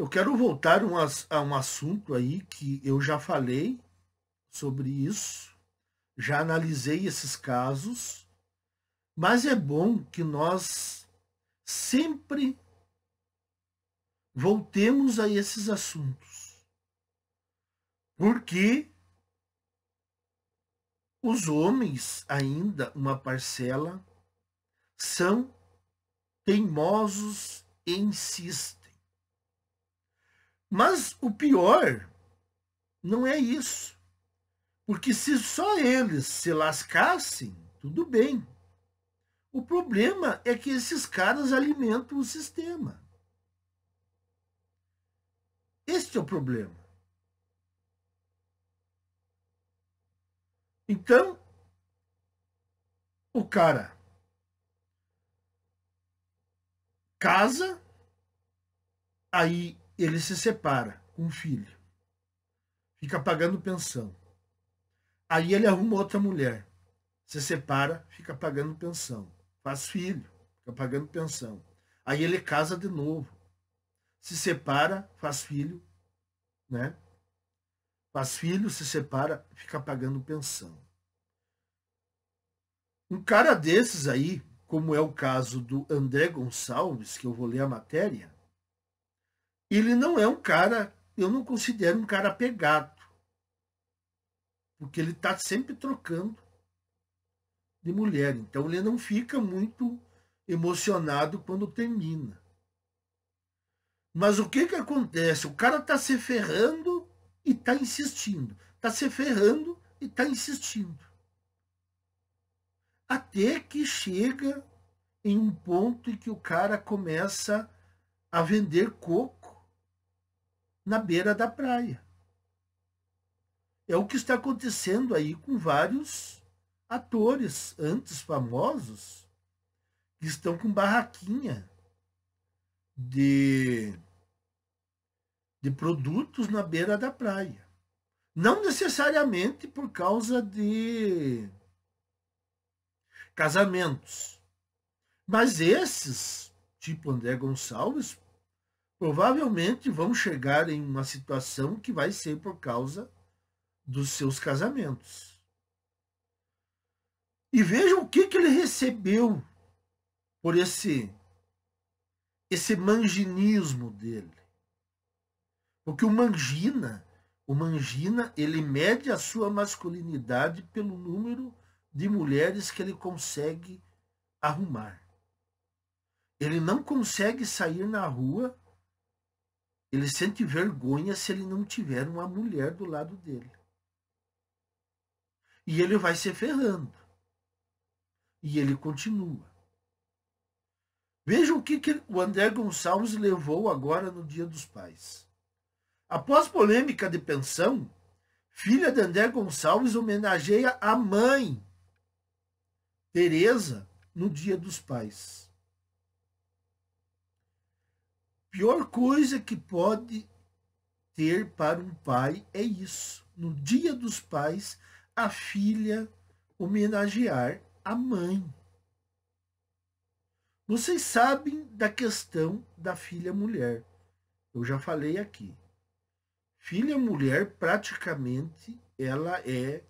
Eu quero voltar a um assunto aí que eu já falei sobre isso, já analisei esses casos, mas é bom que nós sempre voltemos a esses assuntos. Porque os homens, ainda uma parcela, são teimosos e insistem mas o pior não é isso. Porque se só eles se lascassem, tudo bem. O problema é que esses caras alimentam o sistema. Este é o problema. Então, o cara casa, aí ele se separa com o filho. Fica pagando pensão. Aí ele arruma outra mulher. Se separa, fica pagando pensão. Faz filho, fica pagando pensão. Aí ele casa de novo. Se separa, faz filho, né? Faz filho, se separa, fica pagando pensão. Um cara desses aí, como é o caso do André Gonçalves, que eu vou ler a matéria, ele não é um cara, eu não considero um cara apegado. Porque ele está sempre trocando de mulher. Então ele não fica muito emocionado quando termina. Mas o que, que acontece? O cara está se ferrando e está insistindo. Está se ferrando e está insistindo. Até que chega em um ponto em que o cara começa a vender coco na beira da praia. É o que está acontecendo aí com vários atores antes famosos que estão com barraquinha de, de produtos na beira da praia. Não necessariamente por causa de casamentos. Mas esses, tipo André Gonçalves, provavelmente vão chegar em uma situação que vai ser por causa dos seus casamentos. E vejam o que, que ele recebeu por esse esse manginismo dele. Porque o mangina, o mangina, ele mede a sua masculinidade pelo número de mulheres que ele consegue arrumar. Ele não consegue sair na rua ele sente vergonha se ele não tiver uma mulher do lado dele. E ele vai se ferrando. E ele continua. Veja o que, que o André Gonçalves levou agora no Dia dos Pais. Após polêmica de pensão, filha de André Gonçalves homenageia a mãe, Tereza, no Dia dos Pais pior coisa que pode ter para um pai é isso. No dia dos pais, a filha homenagear a mãe. Vocês sabem da questão da filha mulher. Eu já falei aqui. Filha mulher, praticamente, ela é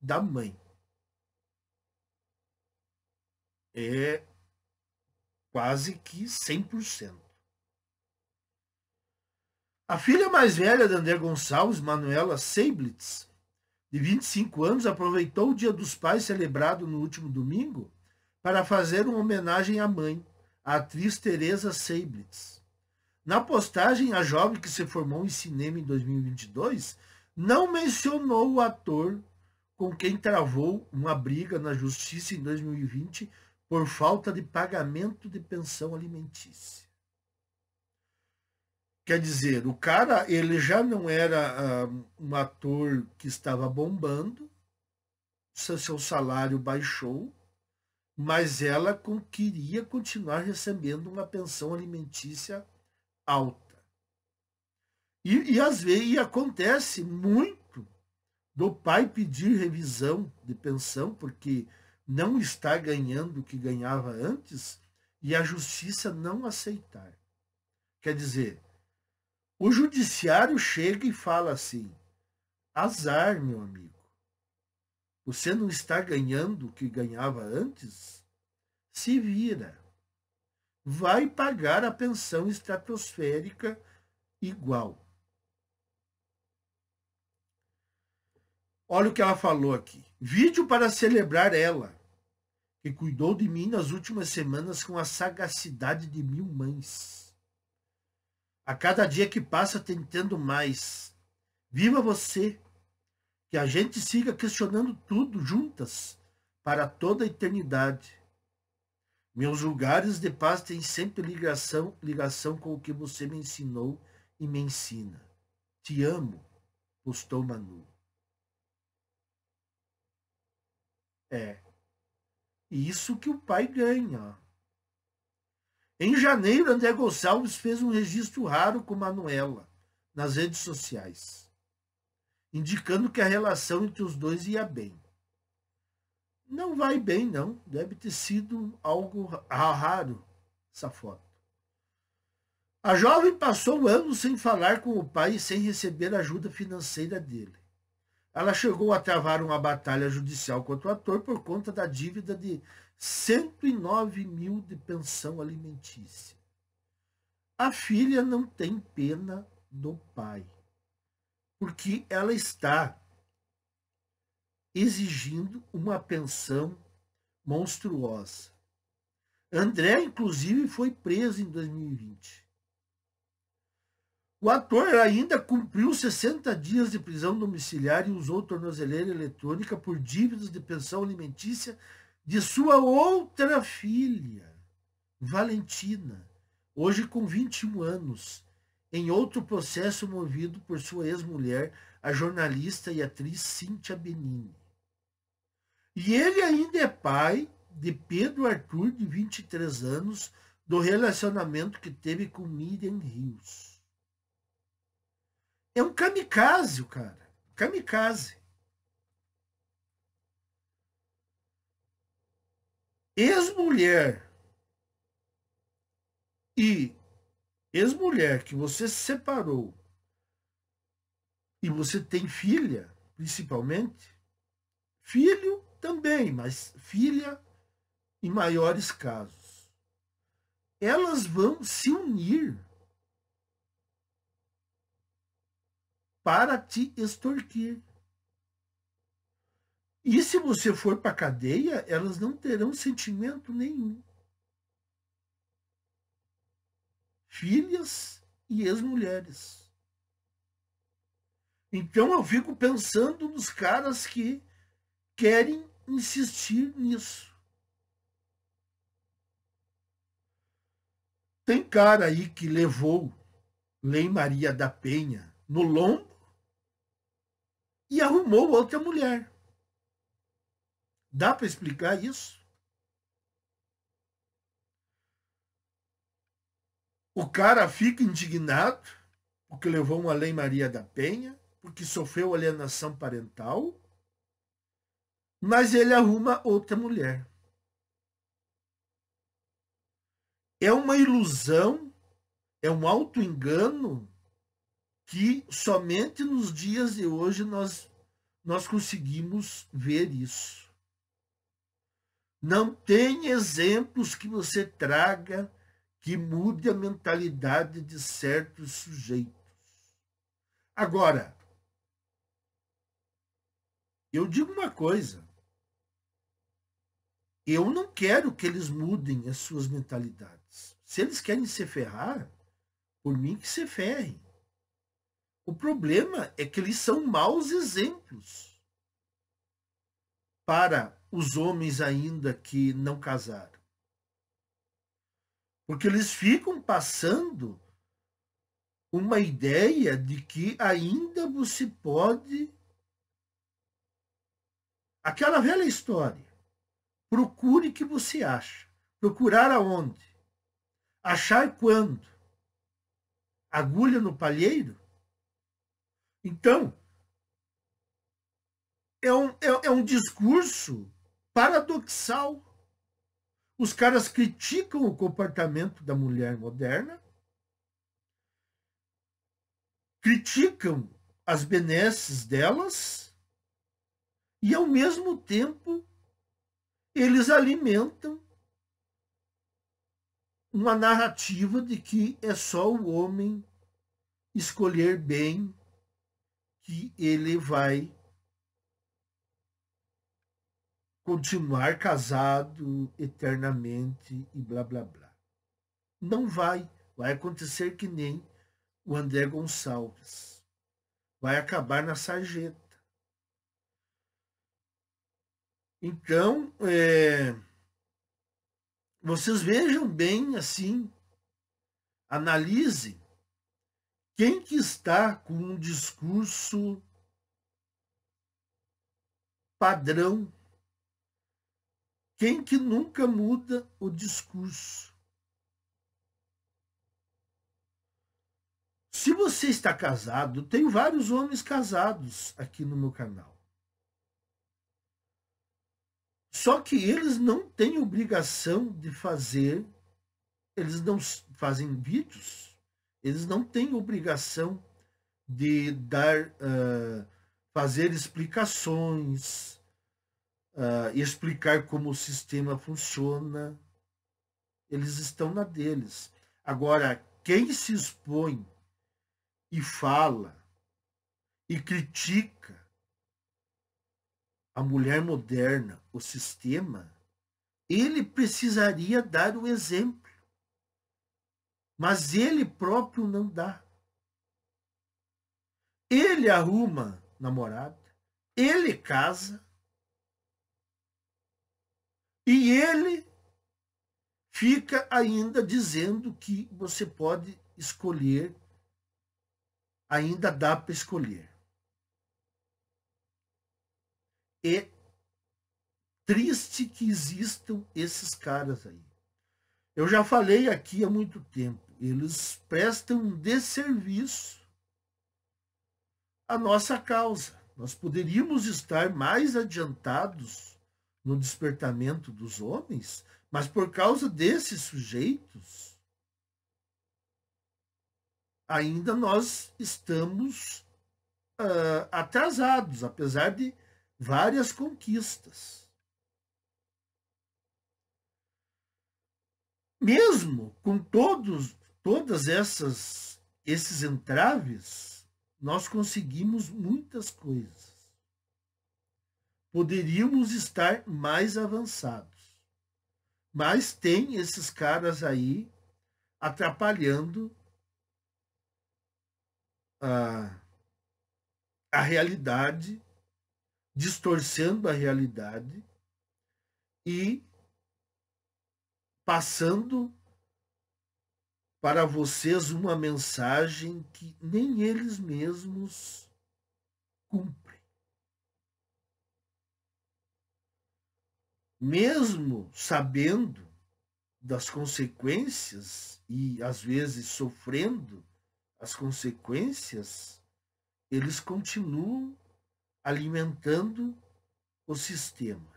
da mãe. É quase que 100%. A filha mais velha de André Gonçalves, Manuela Seiblitz, de 25 anos, aproveitou o Dia dos Pais celebrado no último domingo para fazer uma homenagem à mãe, a atriz Teresa Seiblitz. Na postagem, a jovem que se formou em cinema em 2022 não mencionou o ator com quem travou uma briga na justiça em 2020 por falta de pagamento de pensão alimentícia. Quer dizer, o cara ele já não era uh, um ator que estava bombando, seu, seu salário baixou, mas ela queria continuar recebendo uma pensão alimentícia alta. E, e às vezes e acontece muito do pai pedir revisão de pensão, porque não está ganhando o que ganhava antes e a justiça não aceitar. Quer dizer, o judiciário chega e fala assim: azar, meu amigo. Você não está ganhando o que ganhava antes? Se vira. Vai pagar a pensão estratosférica igual. Olha o que ela falou aqui. Vídeo para celebrar ela, que cuidou de mim nas últimas semanas com a sagacidade de mil mães. A cada dia que passa tentando mais. Viva você! Que a gente siga questionando tudo juntas para toda a eternidade. Meus lugares de paz têm sempre ligação, ligação com o que você me ensinou e me ensina. Te amo, postou Manu. É. Isso que o pai ganha. Em janeiro, André Gonçalves fez um registro raro com Manuela nas redes sociais, indicando que a relação entre os dois ia bem. Não vai bem, não. Deve ter sido algo raro essa foto. A jovem passou anos sem falar com o pai e sem receber ajuda financeira dele. Ela chegou a travar uma batalha judicial contra o ator por conta da dívida de 109 mil de pensão alimentícia. A filha não tem pena do pai, porque ela está exigindo uma pensão monstruosa. André, inclusive, foi preso em 2020 o ator ainda cumpriu 60 dias de prisão domiciliar e usou tornozeleira eletrônica por dívidas de pensão alimentícia de sua outra filha, Valentina, hoje com 21 anos, em outro processo movido por sua ex-mulher, a jornalista e atriz Cíntia Benini. E ele ainda é pai de Pedro Arthur, de 23 anos, do relacionamento que teve com Miriam Rios. É um kamikaze, cara. Kamikaze. Ex-mulher e ex-mulher que você se separou e você tem filha, principalmente, filho também, mas filha em maiores casos, elas vão se unir para te extorquir. E se você for para a cadeia, elas não terão sentimento nenhum. Filhas e ex-mulheres. Então eu fico pensando nos caras que querem insistir nisso. Tem cara aí que levou Lei Maria da Penha no lombo e arrumou outra mulher. Dá para explicar isso? O cara fica indignado porque levou uma lei Maria da Penha, porque sofreu alienação parental, mas ele arruma outra mulher. É uma ilusão, é um auto-engano que somente nos dias de hoje nós, nós conseguimos ver isso. Não tem exemplos que você traga que mude a mentalidade de certos sujeitos. Agora, eu digo uma coisa. Eu não quero que eles mudem as suas mentalidades. Se eles querem se ferrar, por mim que se ferrem. O problema é que eles são maus exemplos para os homens ainda que não casaram. Porque eles ficam passando uma ideia de que ainda você pode. Aquela velha história. Procure que você acha. Procurar aonde? Achar quando? Agulha no palheiro? Então, é um, é, é um discurso paradoxal. Os caras criticam o comportamento da mulher moderna, criticam as benesses delas, e ao mesmo tempo eles alimentam uma narrativa de que é só o homem escolher bem que ele vai continuar casado eternamente e blá blá blá. Não vai. Vai acontecer que nem o André Gonçalves. Vai acabar na sarjeta. Então, é, vocês vejam bem assim, analise quem que está com um discurso padrão? Quem que nunca muda o discurso? Se você está casado, tem vários homens casados aqui no meu canal. Só que eles não têm obrigação de fazer, eles não fazem vídeos eles não têm obrigação de dar, uh, fazer explicações, uh, explicar como o sistema funciona. Eles estão na deles. Agora, quem se expõe e fala e critica a mulher moderna, o sistema, ele precisaria dar o exemplo mas ele próprio não dá. Ele arruma namorada, ele casa, e ele fica ainda dizendo que você pode escolher, ainda dá para escolher. É triste que existam esses caras aí. Eu já falei aqui há muito tempo eles prestam um desserviço à nossa causa. Nós poderíamos estar mais adiantados no despertamento dos homens, mas por causa desses sujeitos, ainda nós estamos uh, atrasados, apesar de várias conquistas. Mesmo com todos todas essas esses entraves, nós conseguimos muitas coisas. Poderíamos estar mais avançados. Mas tem esses caras aí atrapalhando a, a realidade, distorcendo a realidade e passando para vocês uma mensagem que nem eles mesmos cumprem. Mesmo sabendo das consequências e às vezes sofrendo as consequências, eles continuam alimentando o sistema.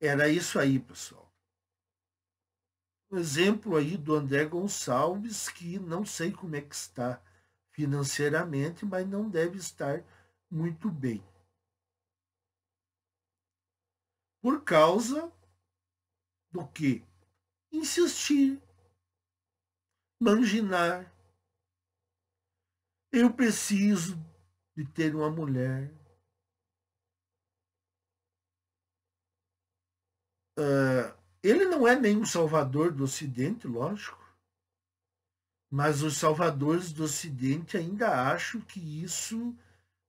Era isso aí, pessoal um exemplo aí do André Gonçalves, que não sei como é que está financeiramente, mas não deve estar muito bem. Por causa do que? Insistir, manginar. Eu preciso de ter uma mulher. Uh, ele não é nenhum salvador do Ocidente, lógico, mas os salvadores do Ocidente ainda acham que isso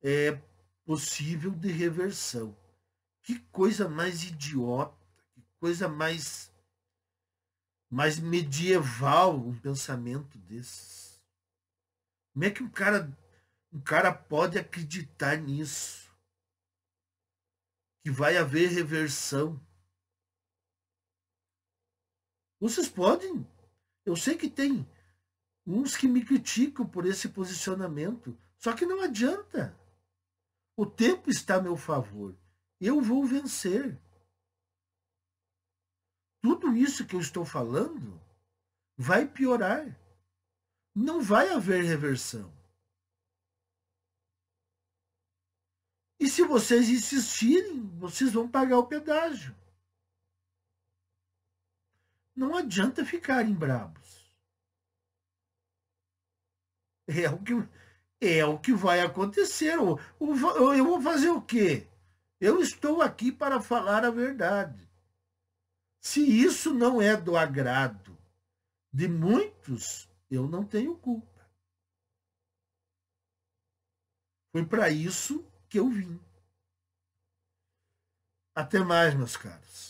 é possível de reversão. Que coisa mais idiota, que coisa mais mais medieval um pensamento desses. Como é que um cara um cara pode acreditar nisso? Que vai haver reversão vocês podem. Eu sei que tem uns que me criticam por esse posicionamento, só que não adianta. O tempo está a meu favor. Eu vou vencer. Tudo isso que eu estou falando vai piorar. Não vai haver reversão. E se vocês insistirem, vocês vão pagar o pedágio não adianta ficarem brabos. É o que, é o que vai acontecer. Eu, eu vou fazer o quê? Eu estou aqui para falar a verdade. Se isso não é do agrado de muitos, eu não tenho culpa. Foi para isso que eu vim. Até mais, meus caros.